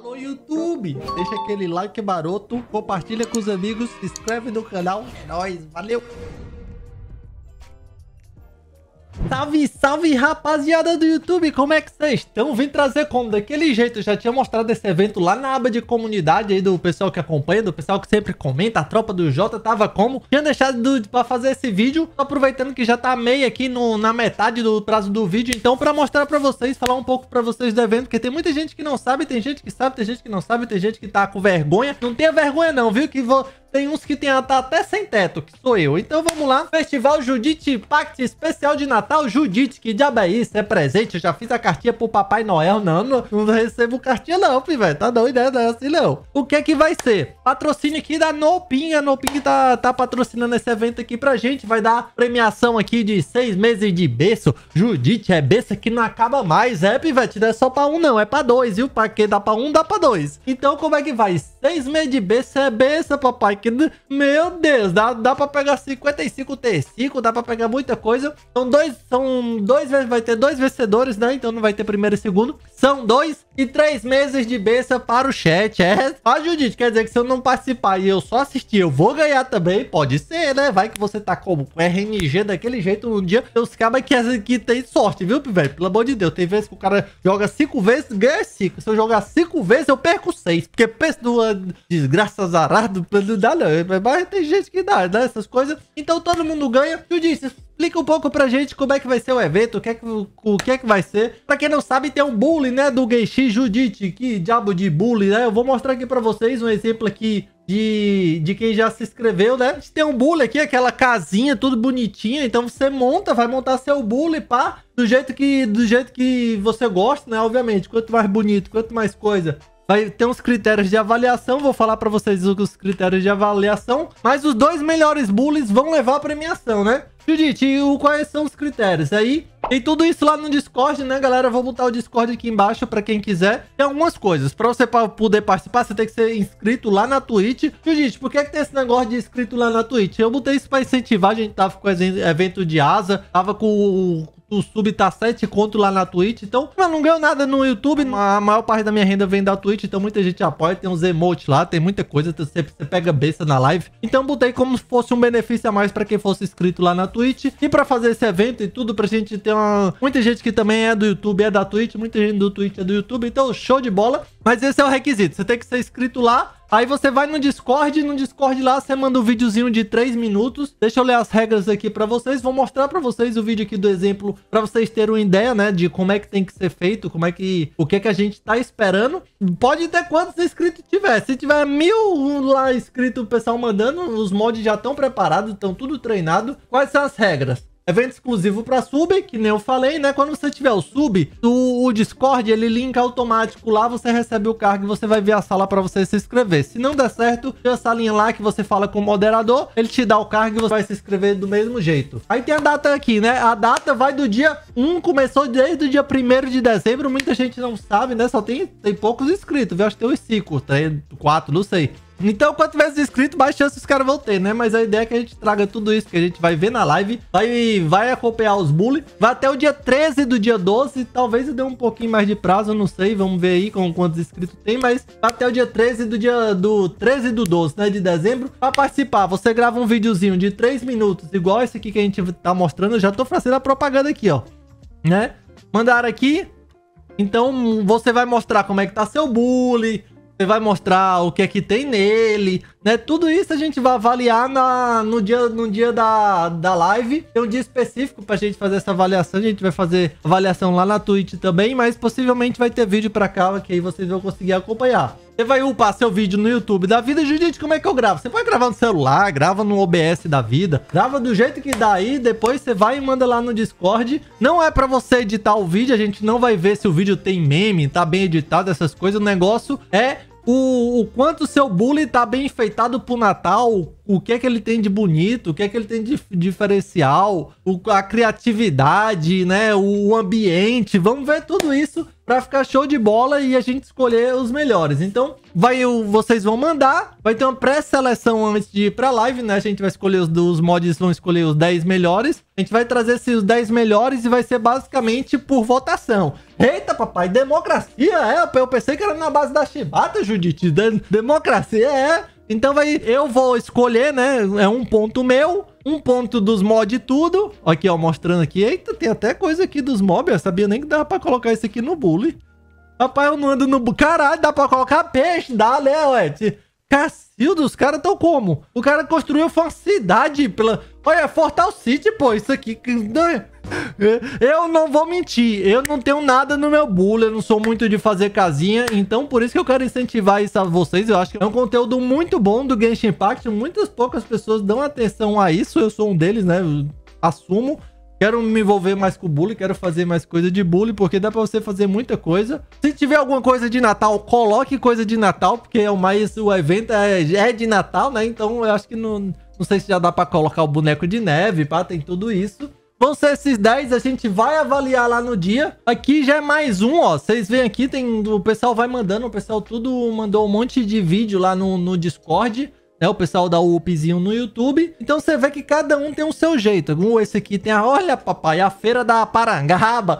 Alô, YouTube! Deixa aquele like maroto, compartilha com os amigos, se inscreve no canal. É nóis, valeu! Salve, salve rapaziada do YouTube, como é que vocês estão? Vim trazer como daquele jeito, eu já tinha mostrado esse evento lá na aba de comunidade aí do pessoal que acompanha, do pessoal que sempre comenta, a tropa do Jota tava como? Tinha deixado do, pra fazer esse vídeo, aproveitando que já tá meio aqui no, na metade do prazo do vídeo, então pra mostrar pra vocês, falar um pouco pra vocês do evento, porque tem muita gente que não sabe, tem gente que sabe, tem gente que não sabe, tem gente que tá com vergonha, não tenha vergonha não, viu? Que vou, tem uns que tem tá até sem teto, que sou eu, então vamos lá, Festival Judite Pact Especial de Natal. Natal, Judite, que diabo é isso? É presente? Eu já fiz a cartinha pro Papai Noel. Não, não, não recebo cartinha não, filho, Tá doido, né? assim não. O que é que vai ser? Patrocínio aqui da Nopin. A Nopin tá, tá patrocinando esse evento aqui pra gente. Vai dar premiação aqui de seis meses de berço. Judite, é berço que não acaba mais. É, pivete, não é só pra um não, é pra dois, viu? Pra que dá pra um, dá pra dois. Então como é que vai? Seis meses de berço é berço, papai. Que... Meu Deus, dá, dá pra pegar 55 T5, dá pra pegar muita coisa. São dois são dois, vai ter dois vencedores, né? Então não vai ter primeiro e segundo. São dois e três meses de bênção para o chat. É, ó, Judite, quer dizer que se eu não participar e eu só assistir, eu vou ganhar também? Pode ser, né? Vai que você tá como? Com RNG daquele jeito um dia. Os cabas que, que tem sorte, viu, velho? Pelo amor de Deus. Tem vezes que o cara joga cinco vezes, ganha cinco. Se eu jogar cinco vezes, eu perco seis. Porque pensa numa desgraça azarada, não dá não. Mas tem gente que dá, né? Essas coisas. Então todo mundo ganha. Judite, Explica um pouco pra gente como é que vai ser o evento, o que é que, o que, é que vai ser. Pra quem não sabe, tem um bullying, né, do Geishi Judite. Que diabo de bullying, né? Eu vou mostrar aqui pra vocês um exemplo aqui de, de quem já se inscreveu, né? Tem um bully aqui, aquela casinha, tudo bonitinha. Então você monta, vai montar seu bully, pá, do jeito que, do jeito que você gosta, né? Obviamente, quanto mais bonito, quanto mais coisa, Vai ter uns critérios de avaliação, vou falar para vocês os critérios de avaliação, mas os dois melhores bullies vão levar a premiação, né? Judite, e quais são os critérios? Aí tem tudo isso lá no Discord, né, galera? vou botar o Discord aqui embaixo para quem quiser. Tem algumas coisas. Para você poder participar, você tem que ser inscrito lá na Twitch. Judite, por que, é que tem esse negócio de inscrito lá na Twitch? Eu botei isso para incentivar. A gente tava com o evento de asa, tava com o o sub tá 7 conto lá na Twitch. Então, eu não ganho nada no YouTube. A maior parte da minha renda vem da Twitch. Então, muita gente apoia. Tem uns emotes lá, tem muita coisa. Então você, você pega besta na live. Então, botei como se fosse um benefício a mais pra quem fosse inscrito lá na Twitch. E pra fazer esse evento e tudo, pra gente ter uma... Muita gente que também é do YouTube, é da Twitch. Muita gente do Twitch é do YouTube. Então, show de bola. Mas esse é o requisito. Você tem que ser inscrito lá Aí você vai no Discord, no Discord lá você manda um videozinho de 3 minutos. Deixa eu ler as regras aqui para vocês, vou mostrar para vocês o vídeo aqui do exemplo para vocês terem uma ideia, né, de como é que tem que ser feito, como é que o que é que a gente tá esperando. Pode ter quantos inscritos tiver. Se tiver mil lá inscrito o pessoal mandando, os mods já estão preparados, estão tudo treinado. Quais são as regras? Evento exclusivo para sub, que nem eu falei, né? Quando você tiver o sub, o, o Discord, ele linka automático lá, você recebe o cargo e você vai ver a sala para você se inscrever. Se não der certo, tem a salinha lá que você fala com o moderador, ele te dá o cargo e você vai se inscrever do mesmo jeito. Aí tem a data aqui, né? A data vai do dia 1, começou desde o dia 1 de dezembro, muita gente não sabe, né? Só tem, tem poucos inscritos, viu? Acho que tem uns 5, 3, 4, não sei. Então, quanto mais inscrito, mais chances os caras vão ter, né? Mas a ideia é que a gente traga tudo isso que a gente vai ver na live, vai, vai acompanhar os bullies. vai até o dia 13 do dia 12, talvez eu dê um pouquinho mais de prazo, não sei, vamos ver aí com quantos inscritos tem, mas vai até o dia 13 do dia do 13 do 12, né, de dezembro, para participar. Você grava um videozinho de 3 minutos, igual esse aqui que a gente tá mostrando, eu já tô fazendo a propaganda aqui, ó, né? Mandaram aqui, então você vai mostrar como é que tá seu bullying, você vai mostrar o que é que tem nele, né? Tudo isso a gente vai avaliar na, no dia, no dia da, da live. Tem um dia específico pra gente fazer essa avaliação. A gente vai fazer avaliação lá na Twitch também, mas possivelmente vai ter vídeo pra cá que aí vocês vão conseguir acompanhar. Você vai upar seu vídeo no YouTube da vida, gente, como é que eu gravo? Você vai gravar no celular, grava no OBS da vida, grava do jeito que dá aí, depois você vai e manda lá no Discord. Não é pra você editar o vídeo, a gente não vai ver se o vídeo tem meme, tá bem editado, essas coisas. O negócio é o, o quanto o seu bully tá bem enfeitado pro Natal, o que é que ele tem de bonito, o que é que ele tem de diferencial, o, a criatividade, né, o ambiente, vamos ver tudo isso para ficar show de bola e a gente escolher os melhores. Então, vai o vocês vão mandar, vai ter uma pré-seleção antes de ir para live, né? A gente vai escolher os, dos mods, vão escolher os 10 melhores. A gente vai trazer esses 10 melhores e vai ser basicamente por votação. Eita, papai, democracia é? Eu pensei que era na base da chibata, Judite. De democracia é então vai, eu vou escolher, né? É um ponto meu, um ponto dos mod tudo. Aqui, ó, mostrando aqui. Eita, tem até coisa aqui dos mob. Eu sabia nem que dava pra colocar isso aqui no bully. Rapaz, eu não ando no... Caralho, dá pra colocar peixe? Dá, né, ué? Cacildo, os caras estão como? O cara construiu uma cidade pela... Olha, Fortal City, pô, isso aqui... Né? Eu não vou mentir, eu não tenho nada no meu bula, eu não sou muito de fazer casinha, então por isso que eu quero incentivar isso a vocês, eu acho que é um conteúdo muito bom do Genshin Impact, muitas poucas pessoas dão atenção a isso, eu sou um deles, né, eu assumo, Quero me envolver mais com bullying, quero fazer mais coisa de bullying, porque dá pra você fazer muita coisa. Se tiver alguma coisa de Natal, coloque coisa de Natal, porque é o mais. O evento é, é de Natal, né? Então eu acho que não, não sei se já dá pra colocar o boneco de neve, pá, tem tudo isso. Vão ser esses 10, a gente vai avaliar lá no dia. Aqui já é mais um, ó. Vocês veem aqui, tem o pessoal vai mandando, o pessoal tudo mandou um monte de vídeo lá no, no Discord né? O pessoal dá o upzinho no YouTube. Então você vê que cada um tem o seu jeito. Um, esse aqui tem a... Olha, papai, a feira da Parangaba.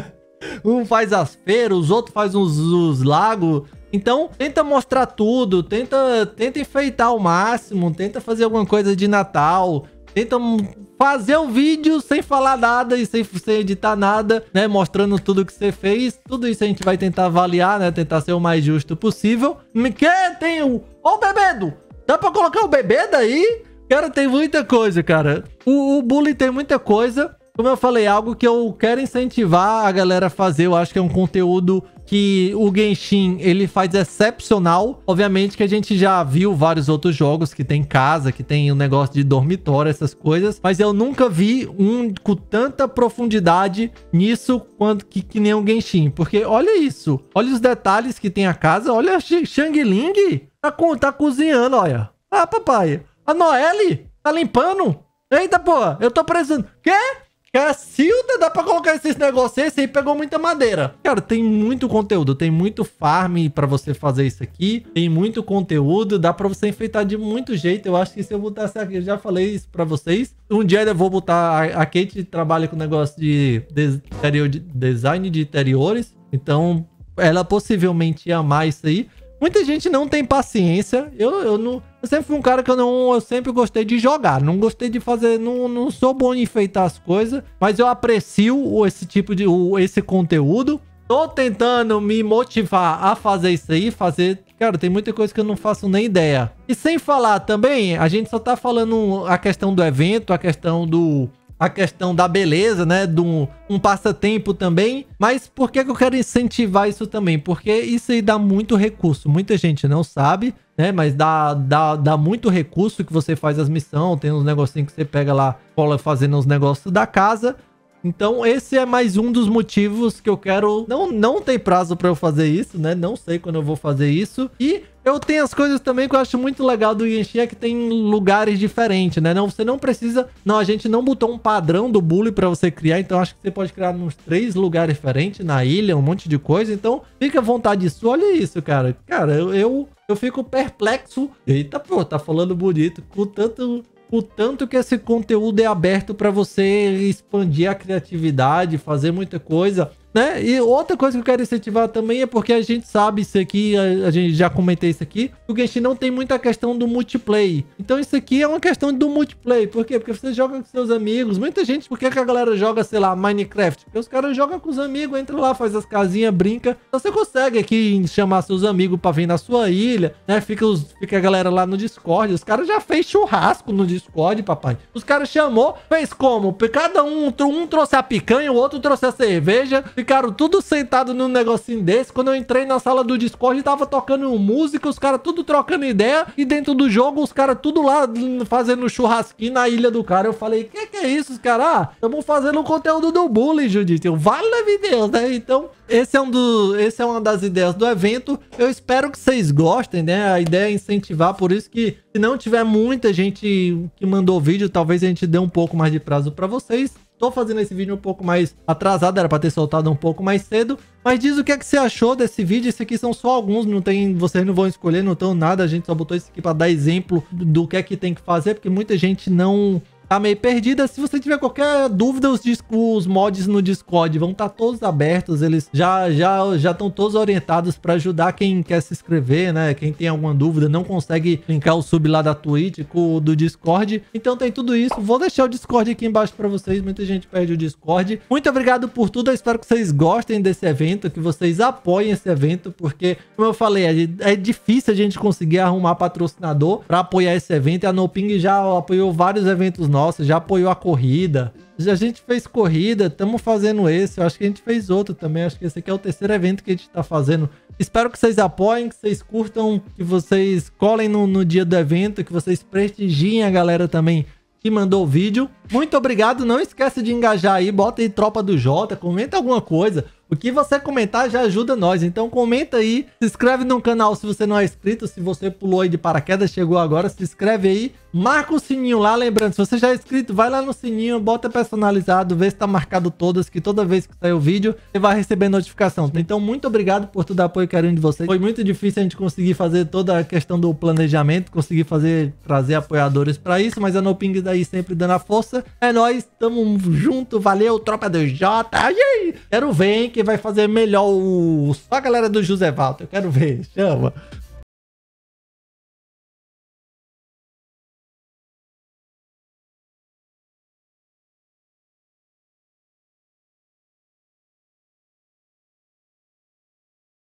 um faz as feiras, os outros faz os, os lagos. Então, tenta mostrar tudo, tenta, tenta enfeitar ao máximo, tenta fazer alguma coisa de Natal, tenta fazer o um vídeo sem falar nada e sem, sem editar nada, né? Mostrando tudo que você fez. Tudo isso a gente vai tentar avaliar, né? Tentar ser o mais justo possível. Que tem o... Ô, Bebedo! Dá pra colocar o bebê daí? Cara, tem muita coisa, cara. O, o bullying tem muita coisa como eu falei, algo que eu quero incentivar a galera a fazer. Eu acho que é um conteúdo que o Genshin ele faz excepcional. Obviamente que a gente já viu vários outros jogos que tem casa, que tem o um negócio de dormitório, essas coisas, mas eu nunca vi um com tanta profundidade nisso quanto que, que nem o Genshin, porque olha isso, olha os detalhes que tem a casa, olha a Shang Ling tá, co tá cozinhando, olha. Ah, papai, a Noelle tá limpando. Eita, porra, eu tô precisando. Quê? Cacilda, dá pra colocar esses negócios aí? Esse aí pegou muita madeira. Cara, tem muito conteúdo, tem muito farm pra você fazer isso aqui. Tem muito conteúdo, dá pra você enfeitar de muito jeito. Eu acho que se eu botasse aqui, eu já falei isso pra vocês. Um dia eu vou botar... A, Kate trabalha com negócio de, de design de interiores. Então, ela possivelmente ia amar isso aí. Muita gente não tem paciência. Eu, eu, não, eu sempre fui um cara que eu não. Eu sempre gostei de jogar. Não gostei de fazer. Não, não sou bom em enfeitar as coisas. Mas eu aprecio esse tipo de. esse conteúdo. Tô tentando me motivar a fazer isso aí, fazer. Cara, tem muita coisa que eu não faço nem ideia. E sem falar também, a gente só tá falando a questão do evento, a questão do a questão da beleza, né? De um, um passatempo também. Mas por que, eu quero incentivar isso também? Porque isso aí dá muito recurso. Muita gente não sabe, né? Mas dá, dá, dá muito recurso que você faz as missões. Tem uns negocinhos que você pega lá, cola fazendo uns negócios da casa. Então, esse é mais um dos motivos que eu quero. Não, não tem prazo para eu fazer isso, né? Não sei quando eu vou fazer isso. E eu tenho as coisas também que eu acho muito legal do Genshin, é que tem lugares diferentes, né? Não, você não precisa... Não, a gente não botou um padrão do bully para você criar, então acho que você pode criar nos três lugares diferentes, na ilha, um monte de coisa. Então, fica à vontade disso. Olha isso, cara. Cara, eu, eu, eu fico perplexo. Eita, pô, tá falando bonito. Com tanto o tanto que esse conteúdo é aberto para você expandir a criatividade, fazer muita coisa. Né? E outra coisa que eu quero incentivar também é porque a gente sabe isso aqui, a, a gente já comentei isso aqui, o Genshin não tem muita questão do multiplayer. Então isso aqui é uma questão do multiplayer. Por quê? Porque você joga com seus amigos. Muita gente, por que, a galera joga, sei lá, Minecraft? Porque os caras jogam com os amigos, entra lá, faz as casinhas, brinca. Então você consegue aqui chamar seus amigos para vir na sua ilha, né? Fica, os, fica a galera lá no Discord. Os caras já fez churrasco no Discord, papai. Os caras chamou, fez como? Cada um, um trouxe a picanha, o outro trouxe a cerveja Ficaram tudo sentado num negocinho desse. Quando eu entrei na sala do Discord, tava tocando música, os caras tudo trocando ideia. E dentro do jogo, os caras tudo lá fazendo churrasquinho na ilha do cara. Eu falei, que é isso? cara? ah, estamos fazendo um conteúdo do bullying, Judite. Eu, vale Deus, né? Então, esse é, um do, esse é uma das ideias do evento. Eu espero que vocês gostem, né? A ideia é incentivar, por isso que se não tiver muita gente que mandou vídeo, talvez a gente dê um pouco mais de prazo para vocês. Tô fazendo esse vídeo um pouco mais atrasado, era para ter soltado um pouco mais cedo. Mas diz o que é que você achou desse vídeo. Esse aqui são só alguns, não tem, vocês não vão escolher, não estão nada. A gente só botou isso aqui para dar exemplo do que é que tem que fazer, porque muita gente não tá meio perdida. Se você tiver qualquer dúvida, os, os mods no Discord vão estar tá todos abertos, eles já já já estão todos orientados para ajudar quem quer se inscrever, né? Quem tem alguma dúvida, não consegue linkar o sub lá da Twitch com o do Discord. Então tem tudo isso. Vou deixar o Discord aqui embaixo para vocês, muita gente perde o Discord. Muito obrigado por tudo, eu espero que vocês gostem desse evento, que vocês apoiem esse evento, porque como eu falei, é, é difícil a gente conseguir arrumar patrocinador para apoiar esse evento. E a Noping já apoiou vários eventos novos nossa, já apoiou a corrida. A gente fez corrida, estamos fazendo esse. Eu acho que a gente fez outro também. Acho que esse aqui é o terceiro evento que a gente está fazendo. Espero que vocês apoiem, que vocês curtam, que vocês colhem no, no dia do evento, que vocês prestigiem a galera também que mandou o vídeo. Muito obrigado. Não esquece de engajar aí, bota aí Tropa do Jota, comenta alguma coisa. O que você comentar já ajuda nós. Então comenta aí, se inscreve no canal se você não é inscrito, se você pulou aí de paraquedas, chegou agora, se inscreve aí. Marca o sininho lá, lembrando, se você já é inscrito, vai lá no sininho, bota personalizado, vê se tá marcado todas, que toda vez que sair o vídeo, você vai receber notificação. Então, muito obrigado por todo o apoio e carinho de vocês. Foi muito difícil a gente conseguir fazer toda a questão do planejamento, conseguir fazer, trazer apoiadores para isso, mas a Noping daí tá sempre dando a força. É nóis, tamo junto, valeu, tropa do J. Quero ver, hein, que quem vai fazer melhor o. Só a galera do José Valter. Eu quero ver. Chama.